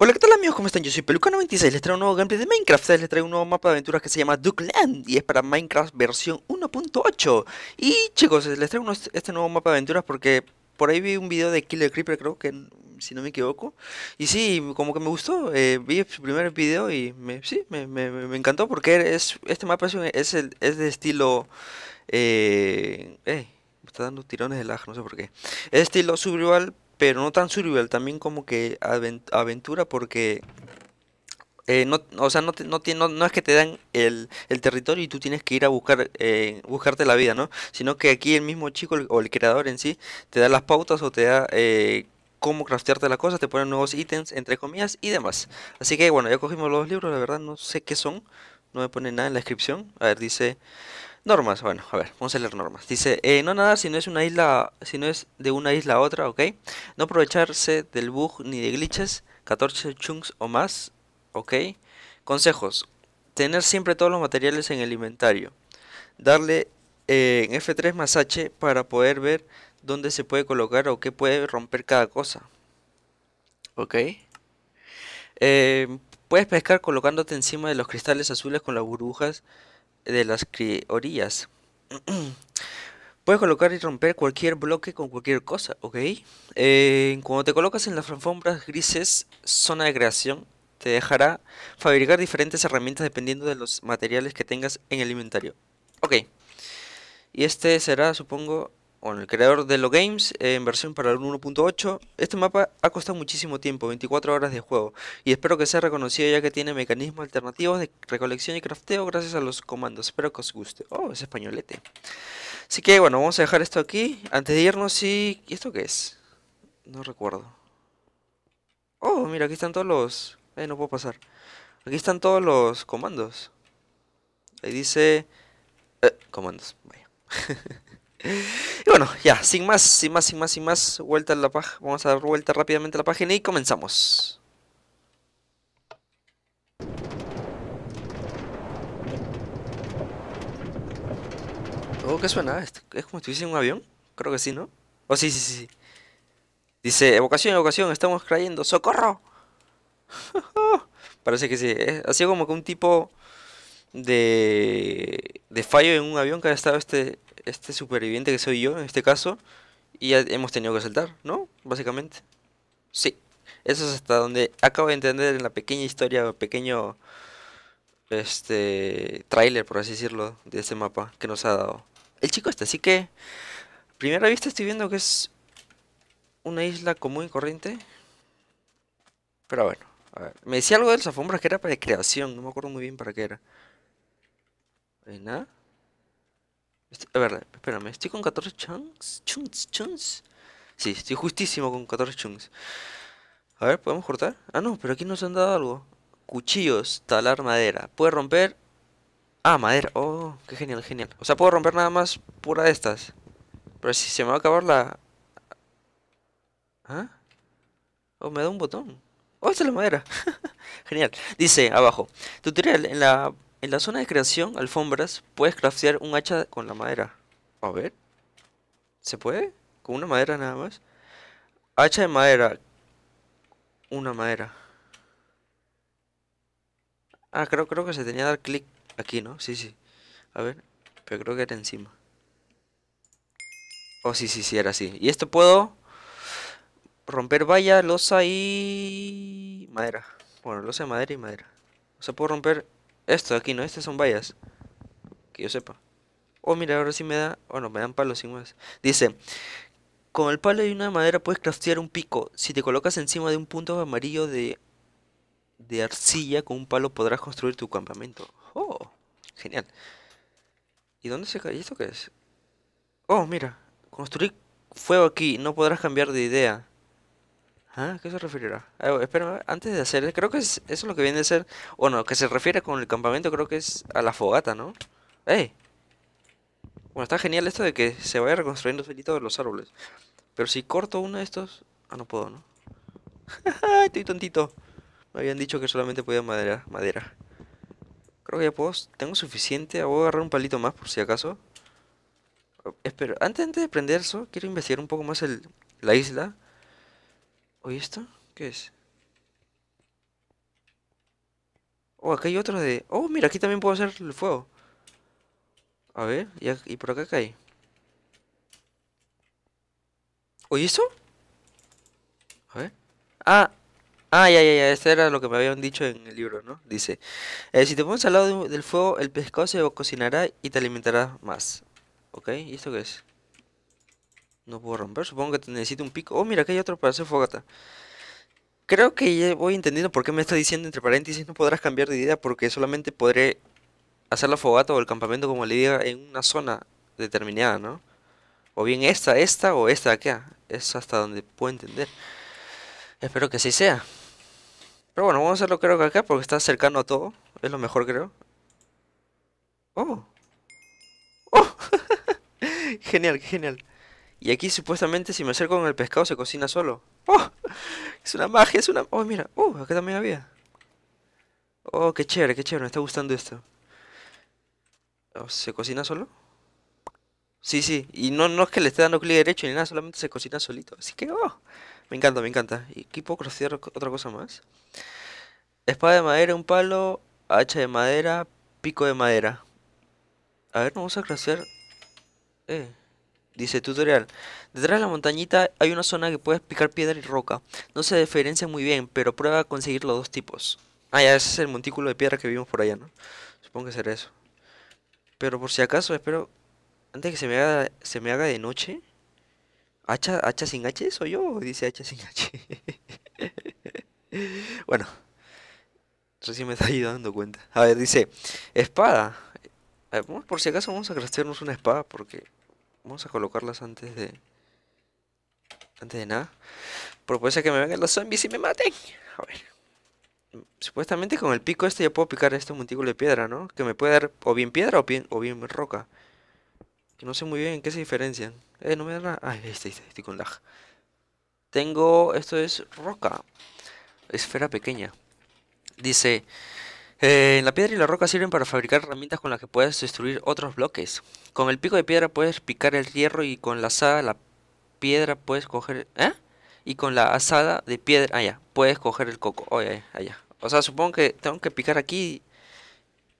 Hola, ¿qué tal amigos? ¿Cómo están? Yo soy Peluca96, les traigo un nuevo gameplay de Minecraft, les traigo un nuevo mapa de aventuras que se llama Duke Land y es para Minecraft versión 1.8 Y chicos, les traigo este nuevo mapa de aventuras porque por ahí vi un video de Killer Creeper, creo que, si no me equivoco Y sí, como que me gustó, eh, vi su primer video y me, sí, me, encantó porque es, este mapa es, de estilo... Eh, eh, me está dando tirones de lag, no sé por qué Es estilo survival pero no tan survival, también como que aventura porque... Eh, no, o sea, no, no, es que te dan el, territorio y tú tienes que ir a buscar eh, buscarte la vida, ¿no? Sino que aquí el mismo chico o el creador en sí te da las pautas o te da eh, cómo craftearte la cosa, te ponen nuevos ítems, entre comillas, y demás. Así que bueno, ya cogimos los libros, la verdad no sé qué son, no me pone nada en la descripción. A ver, dice... Normas, bueno, a ver, vamos a leer normas. Dice, eh, no nada si no es una isla, si no es de una isla a otra, ¿ok? No aprovecharse del bug ni de glitches, 14 chunks o más, ¿ok? Consejos, tener siempre todos los materiales en el inventario. Darle eh, en F3 más H para poder ver dónde se puede colocar o qué puede romper cada cosa. ¿Ok? Eh, puedes pescar colocándote encima de los cristales azules con las burbujas de las orillas. Puedes colocar y romper cualquier bloque con cualquier cosa, ¿ok? Eh, cuando te colocas en las alfombras grises, zona de creación, te dejará fabricar diferentes herramientas dependiendo de los materiales que tengas en el inventario. Ok. Y este será, supongo, bueno, el creador de los Games en versión para el 1.8. Este mapa ha costado muchísimo tiempo, 24 horas de juego, y espero que sea reconocido ya que tiene mecanismos alternativos de recolección y crafteo gracias a los comandos. Espero que os guste. Oh, es españolete. Así que bueno, vamos a dejar esto aquí. Antes de irnos y... ¿Y esto qué es? No recuerdo. Oh, mira, aquí están todos los... Eh, no puedo pasar. Aquí están todos los comandos. Ahí dice... Eh, comandos, vaya. Y bueno, ya, sin más, sin más, sin más, sin más, vuelta a la página. Vamos a dar vuelta rápidamente a la página y comenzamos. Oh, ¿qué suena? ¿Es como si estuviese en un avión? Creo que sí, ¿no? Oh, sí, sí, sí. Dice, evocación, evocación, estamos cayendo ¡socorro! Parece que sí. Ha sido como que un tipo de, de fallo en un avión que ha estado este, este superviviente que soy yo, en este caso, y ya hemos tenido que saltar, ¿no? Básicamente. Sí. Eso es hasta donde acabo de entender en la pequeña historia, pequeño este tráiler, por así decirlo, de este mapa que nos ha dado el chico este. Así que, primera vista estoy viendo que es una isla común y corriente. Pero bueno, a ver. Me decía algo de las alfombras que era para creación, no me acuerdo muy bien para qué era. ¿Nada? a ver, espérame, ¿estoy con 14 chunks? ¿Chunks? ¿Chunks? Sí, estoy justísimo con 14 chunks. A ver, ¿podemos cortar? Ah, no, pero aquí nos han dado algo. Cuchillos, talar madera. Puede romper... Ah, madera. Oh, qué genial, genial. O sea, puedo romper nada más pura de estas. Pero si se me va a acabar la... ¿Ah? Oh, me da un botón. Oh, esta es la madera. genial. Dice abajo. Tutorial en la en la zona de creación, alfombras, puedes craftear un hacha con la madera. A ver. ¿Se puede? Con una madera nada más. Hacha de madera. Una madera. Ah, creo, creo que se tenía que dar clic aquí, ¿no? Sí, sí. A ver. Pero creo que era encima. Oh, sí, sí, sí, era así. Y esto puedo romper valla, losa y madera. Bueno, losa de madera y madera. O sea, puedo romper esto aquí, ¿no? Estas son vallas. Que yo sepa. Oh, mira, ahora sí me da... Bueno, me dan palos sin más. Dice... Con el palo y una madera puedes craftear un pico. Si te colocas encima de un punto amarillo de... De arcilla con un palo podrás construir tu campamento. Oh, genial. ¿Y dónde se cae? ¿Esto qué es? Oh, mira. Construir fuego aquí. No podrás cambiar de idea. ¿Ah? qué se referirá? ver, eh, espera, antes de hacer, creo que es, eso es lo que viene a ser, Bueno, que se refiere con el campamento, creo que es a la fogata, ¿no? ¡Ey! Bueno, está genial esto de que se vaya reconstruyendo solito de los árboles. Pero si corto uno de estos... Ah, no puedo, ¿no? Estoy tontito. Me habían dicho que solamente podía madera. madera. Creo que ya puedo... Tengo suficiente. Ah, voy a agarrar un palito más por si acaso. Oh, Espero. Antes, antes de prender eso, quiero investigar un poco más el, la isla. ¿Oye esto? ¿Qué es? Oh, acá hay otro de... Oh, mira, aquí también puedo hacer el fuego. A ver, y, por acá cae. ¿Oye esto? A ver. Ah, ah, ya, ya, ya. Este era lo que me habían dicho en el libro, ¿no? Dice, eh, si te pones al lado del fuego, el pescado se cocinará y te alimentará más. ¿Ok? ¿Y esto qué es? No puedo romper. Supongo que te necesito un pico. Oh, mira, que hay otro para hacer fogata. Creo que ya voy entendiendo por qué me está diciendo entre paréntesis no podrás cambiar de idea porque solamente podré hacer la fogata o el campamento como le diga en una zona determinada, ¿no? O bien esta, esta o esta de acá. Es hasta donde puedo entender. Espero que así sea. Pero bueno, vamos a hacerlo creo que acá porque está cercano a todo. Es lo mejor creo. Oh. Oh. genial, genial. Y aquí supuestamente si me acerco con el pescado se cocina solo. ¡Oh! Es una magia, es una... ¡Oh, mira! ¡Uh! Acá también había. ¡Oh, qué chévere, qué chévere! Me está gustando esto. Oh, ¿Se cocina solo? Sí, sí. Y no, no es que le esté dando clic derecho ni nada, solamente se cocina solito. Así que, ¡oh! Me encanta, me encanta. ¿Y qué puedo craftear otra cosa más? Espada de madera, un palo, hacha de madera, pico de madera. A ver, vamos a cruciar? Eh... Dice tutorial. Detrás de la montañita hay una zona que puedes picar piedra y roca. No se diferencia muy bien, pero prueba a conseguir los dos tipos. Ah, ya, ese es el montículo de piedra que vimos por allá, ¿no? Supongo que será eso. Pero por si acaso, espero... Antes que se me haga, se me haga de noche... ¿Hacha, hacha sin H soy yo? Dice h sin H. bueno. Recién me está dando cuenta. A ver, dice... Espada. Eh, por si acaso vamos a craftearnos una espada porque... Vamos a colocarlas antes de... Antes de nada. Propuesta que me vengan los zombies y me maten. A ver. Supuestamente con el pico este yo puedo picar este montículo de piedra, ¿no? Que me puede dar o bien piedra o bien, o bien roca. Que no sé muy bien en qué se diferencian. Eh, no me da nada. Ay, ahí está, estoy con lag. Tengo... Esto es roca. Esfera pequeña. Dice... Eh, la piedra y la roca sirven para fabricar herramientas con las que puedes destruir otros bloques. Con el pico de piedra puedes picar el hierro y con la asada la piedra puedes coger... ¿Eh? Y con la asada de piedra... Ah, ya. Puedes coger el coco. Oh, allá. O sea, supongo que tengo que picar aquí.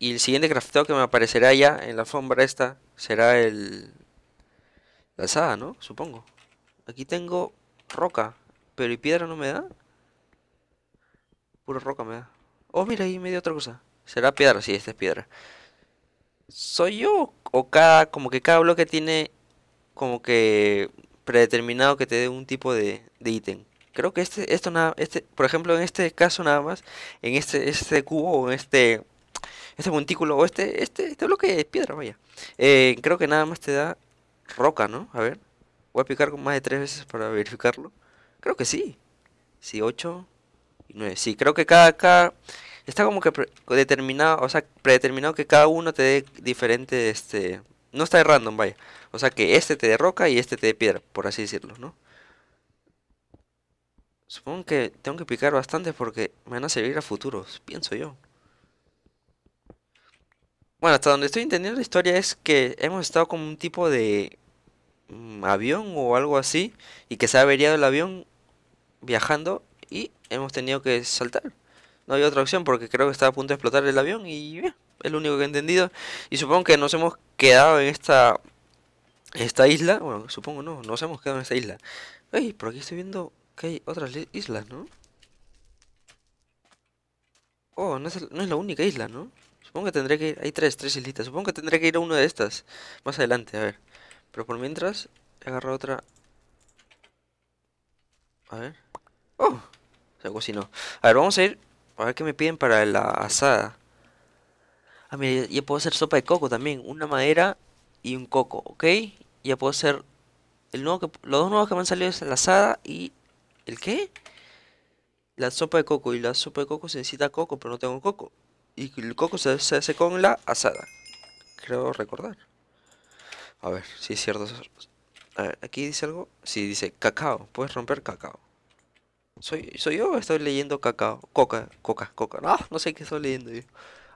Y el siguiente crafteo que me aparecerá ya en la alfombra esta será el... La asada, ¿no? Supongo. Aquí tengo roca. Pero ¿y piedra no me da? Pura roca me da. Oh, mira, ahí me dio otra cosa. ¿Será piedra? Sí, esta es piedra. ¿Soy yo? O cada, como que cada bloque tiene como que predeterminado que te dé un tipo de, de ítem. Creo que este, esto nada, este, por ejemplo, en este caso nada más, en este, este cubo o en este, este montículo o este, este, este bloque es piedra, vaya. Eh, creo que nada más te da roca, ¿no? A ver, voy a picar con más de tres veces para verificarlo. Creo que sí. Sí, ocho... Sí, creo que cada, cada está como que determinado, o sea, predeterminado que cada uno te dé diferente, este, no está de random, vaya. O sea, que este te dé roca y este te dé piedra, por así decirlo, ¿no? Supongo que tengo que picar bastante porque me van a servir a futuros, pienso yo. Bueno, hasta donde estoy entendiendo la historia es que hemos estado como un tipo de mm, avión o algo así y que se ha averiado el avión viajando y hemos tenido que saltar. No había otra opción porque creo que estaba a punto de explotar el avión y bien, es lo único que he entendido. Y supongo que nos hemos quedado en esta, esta isla. Bueno, supongo no, nos hemos quedado en esta isla. Ey, por aquí estoy viendo que hay otras islas, ¿no? Oh, no es, la única isla, ¿no? Supongo que tendré que ir... Hay tres, tres islitas. Supongo que tendré que ir a una de estas. Más adelante, a ver. Pero por mientras, Agarra otra... A ver. ¡Oh! Se cocinó. A ver, vamos a ir. A ver qué me piden para la asada. Ah, mira, ya puedo hacer sopa de coco también. Una madera y un coco, ¿ok? Ya puedo hacer. El nuevo que, los dos nuevos que me han salido es la asada y. ¿El qué? La sopa de coco. Y la sopa de coco se necesita coco, pero no tengo coco. Y el coco se, hace con la asada. Creo recordar. A ver, si es cierto. A ver, aquí dice algo. Sí, dice cacao. Puedes romper cacao. ¿Soy, soy yo o estoy leyendo cacao? Coca, coca, coca. No, no sé qué estoy leyendo yo.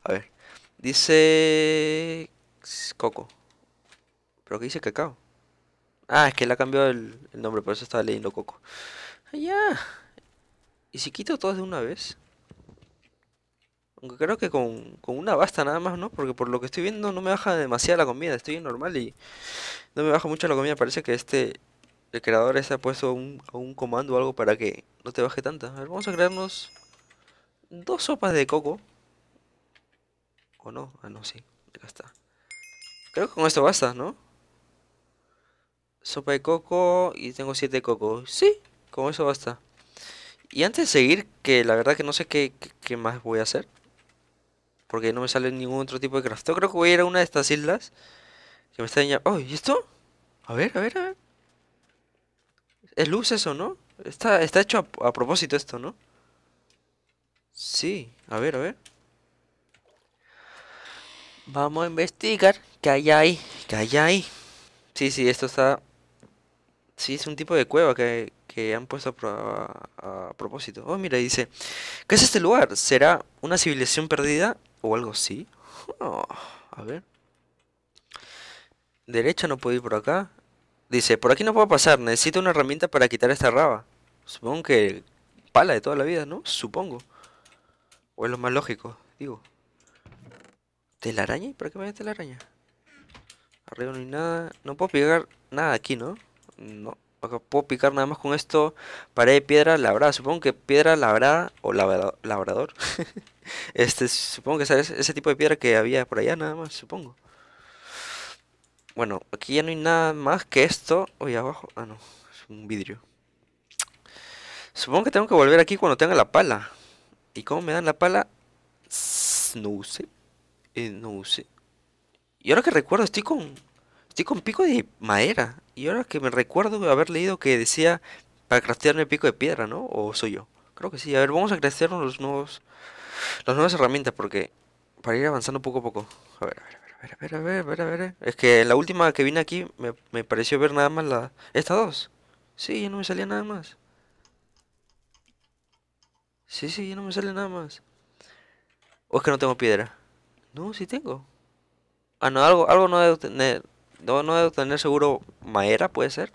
A ver. Dice... Coco. ¿Pero qué dice cacao? Ah, es que le ha cambiado el, nombre, por eso estaba leyendo Coco. Ah, ¿Y si quito todas de una vez? Aunque creo que con, con, una basta nada más, ¿no? Porque por lo que estoy viendo no me baja demasiada la comida. Estoy normal y no me baja mucho la comida. Parece que este el creador se ha puesto un, un comando o algo para que no te baje tanta. A ver, vamos a crearnos dos sopas de coco. ¿O no? Ah, no, sí. Acá está. Creo que con esto basta, ¿no? Sopa de coco y tengo siete cocos coco. Sí, con eso basta. Y antes de seguir, que la verdad que no sé qué, más voy a hacer. Porque no me sale ningún otro tipo de craft. Creo que voy a ir a una de estas islas. Que me está ay, ¡Oh! ¿Y esto? A ver, a ver, a ver. ¿Es luz eso, no? Está, está hecho a, propósito esto, ¿no? Sí, a ver, a ver. Vamos a investigar. ¿Qué hay ahí? ¿Qué hay ahí? Sí, sí, esto está... Sí, es un tipo de cueva que, han puesto a, propósito. Oh, mira, dice... ¿Qué es este lugar? ¿Será una civilización perdida o algo así? Oh, a ver. Derecha no puedo ir por acá. Dice, por aquí no puedo pasar, necesito una herramienta para quitar esta raba. Supongo que pala de toda la vida, ¿no? Supongo. O es lo más lógico, digo. ¿Telaraña? ¿Y para qué me da telaraña? Arriba no hay nada. No puedo picar nada aquí, ¿no? No. Acá puedo picar nada más con esto. Pared de piedra labrada. Supongo que piedra labrada o labrador. labrador. este, supongo que es ese tipo de piedra que había por allá, nada más, supongo. Bueno, aquí ya no hay nada más que esto. Uy, abajo. Ah, no. Es un vidrio. Supongo que tengo que volver aquí cuando tenga la pala. ¿Y cómo me dan la pala? No use eh, no use Y ahora que recuerdo, estoy con... Estoy con pico de madera. Y ahora que me recuerdo haber leído que decía... Para craftearme pico de piedra, ¿no? ¿O soy yo? Creo que sí. A ver, vamos a crecer los nuevos... Las nuevas herramientas porque... Para ir avanzando poco a poco. A ver, a ver. Es que la última que vine aquí me, pareció ver nada más la... Estas dos. Sí, no me salía nada más. Sí, sí, no me sale nada más. O es que no tengo piedra. No, sí tengo. Ah, no, algo, algo no debo tener. No, no debo tener seguro madera, puede ser.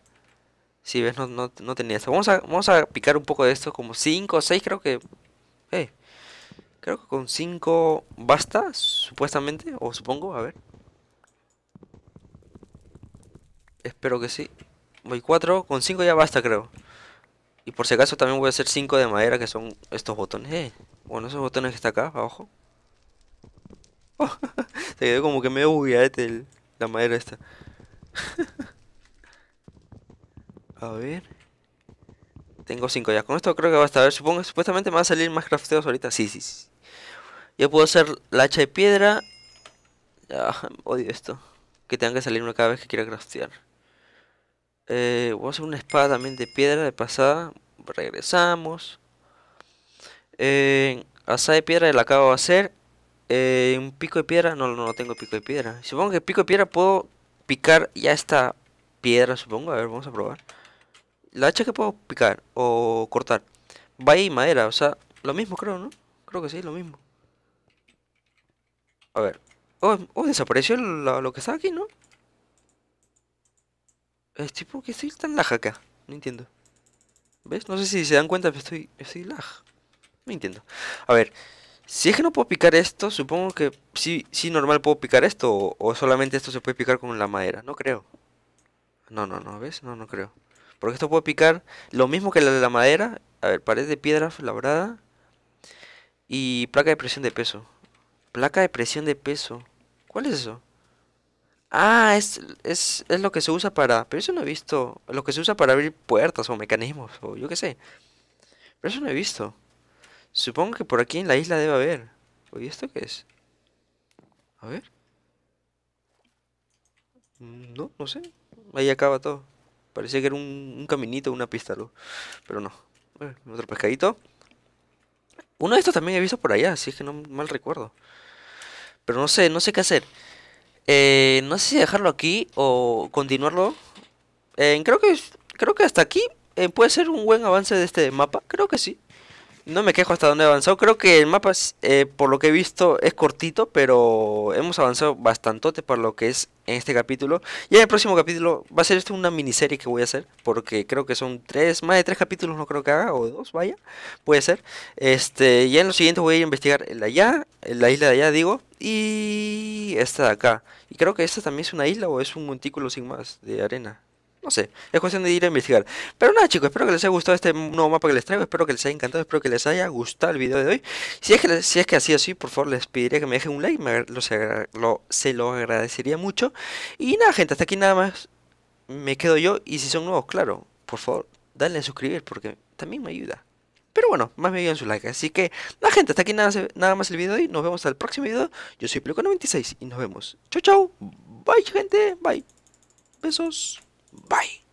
Si ves, no, no, tenía esto. Vamos a, vamos a picar un poco de esto, como cinco o seis, creo que... Eh Creo que con 5 basta, supuestamente, o supongo, a ver. Espero que sí. Voy 4, con 5 ya basta, creo. Y por si acaso también voy a hacer 5 de madera, que son estos botones. Eh, bueno, esos botones que está acá, abajo. se quedó como que medio hubiera la madera esta. a ver. Tengo 5 ya. Con esto creo que basta. A ver, supongo supuestamente me va a salir más crafteos ahorita. Sí, sí, sí. Yo puedo hacer la hacha de piedra. Ah, odio esto. Que tenga que una cada vez que quiera craftear. Eh, voy a hacer una espada también de piedra de pasada. Regresamos. Eh, asa de piedra la acabo de hacer. Eh, un pico de piedra. No, no, tengo pico de piedra. Supongo que pico de piedra puedo picar ya esta piedra, supongo. A ver, vamos a probar. La hacha que puedo picar o cortar. Va y madera, o sea, lo mismo creo, ¿no? Creo que sí, lo mismo. A ver. Oh, oh desapareció lo, que estaba aquí, ¿no? Estoy porque estoy tan laja acá. No entiendo. ¿Ves? No sé si se dan cuenta, pero estoy, estoy No entiendo. A ver. Si es que no puedo picar esto, supongo que sí, sí normal puedo picar esto. O, solamente esto se puede picar con la madera. No creo. No, no, no. ¿Ves? No, no creo. Porque esto puede picar lo mismo que la de la madera. A ver, pared de piedra labrada. Y placa de presión de peso. Placa de presión de peso. ¿Cuál es eso? Ah, es, es, lo que se usa para... Pero eso no he visto. Lo que se usa para abrir puertas o mecanismos o yo qué sé. Pero eso no he visto. Supongo que por aquí en la isla debe haber. ¿Y esto qué es? A ver. Mm, no, no sé. Ahí acaba todo. Parecía que era un, un caminito, una pista, Pero no. otro pescadito. Uno de estos también he visto por allá, Así es que no mal recuerdo. Pero no sé, no sé qué hacer. Eh, no sé si dejarlo aquí o continuarlo. Eh, creo que creo que hasta aquí eh, puede ser un buen avance de este mapa. Creo que sí. No me quejo hasta dónde avanzado, Creo que el mapa, eh, por lo que he visto, es cortito, pero hemos avanzado bastante por lo que es en este capítulo. Y en el próximo capítulo va a ser esto una miniserie que voy a hacer, porque creo que son tres, más de tres capítulos, no creo que haga, o dos, vaya, puede ser. Este, ya en lo siguiente voy a investigar el allá, la isla de allá, digo, y esta de acá. Y creo que esta también es una isla o es un montículo sin más de arena. No sé, es cuestión de ir a investigar. Pero nada chicos, espero que les haya gustado este nuevo mapa que les traigo, espero que les haya encantado, espero que les haya gustado el video de hoy. Si es que, si es que así así, por favor les pediría que me dejen un like, lo, se lo agradecería mucho. Y nada gente, hasta aquí nada más me quedo yo y si son nuevos, claro, por favor, denle a suscribir porque también me ayuda. Pero bueno, más me ayudan su like. Así que, nada, gente, hasta aquí nada, más el video de hoy. Nos vemos al próximo video. Yo soy Pleco96 y nos vemos. Chau, chau. Bye, gente. Bye. Besos. Bye.